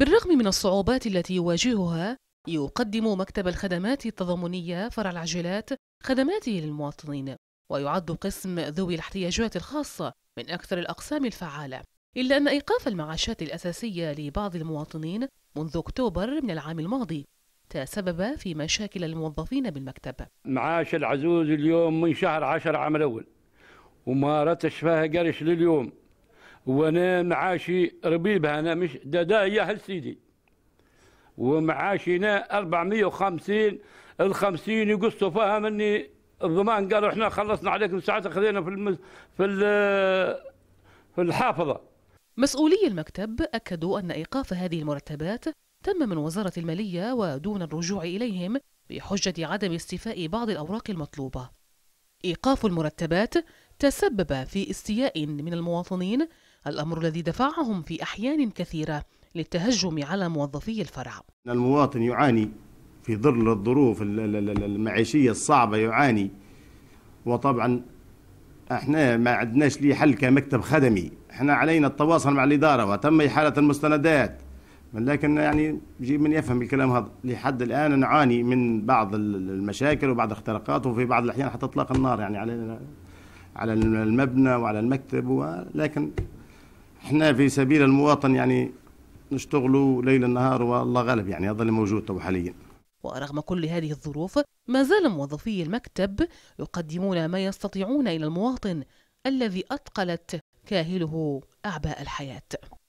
بالرغم من الصعوبات التي يواجهها يقدم مكتب الخدمات التضامنية فرع العجلات خدماته للمواطنين ويعد قسم ذوي الاحتياجات الخاصة من أكثر الأقسام الفعالة إلا أن إيقاف المعاشات الأساسية لبعض المواطنين منذ أكتوبر من العام الماضي تسبب في مشاكل الموظفين بالمكتب معاش العزوز اليوم من شهر عشر عام الأول وما رتش فيها قرش لليوم وانا معاشي ربيب انا مش دادا هي هل سيدي ومعاشينا 450 ال 50 يقصوا فيها مني الضمان قالوا احنا خلصنا عليكم ساعات خذينا في المز... في في الحافظه مسؤولي المكتب اكدوا ان ايقاف هذه المرتبات تم من وزاره الماليه ودون الرجوع اليهم بحجه عدم استيفاء بعض الاوراق المطلوبه ايقاف المرتبات تسبب في استياء من المواطنين الأمر الذي دفعهم في أحيان كثيرة للتهجم على موظفي الفرع المواطن يعاني في ظل الظروف المعيشية الصعبة يعاني وطبعا احنا ما عندناش لي حل كمكتب خدمي احنا علينا التواصل مع الإدارة وتم إحالة المستندات لكن يعني جيب من يفهم الكلام هذا لحد الآن نعاني من بعض المشاكل وبعض الاختراقات وفي بعض الأحيان حتى إطلاق النار يعني على على المبنى وعلى المكتب ولكن احنا في سبيل المواطن يعني نشتغلوا ليل النهار والله غالب يعني هذا اللي موجود تو حاليا ورغم كل هذه الظروف ما زال موظفي المكتب يقدمون ما يستطيعون إلى المواطن الذي أثقلت كاهله أعباء الحياة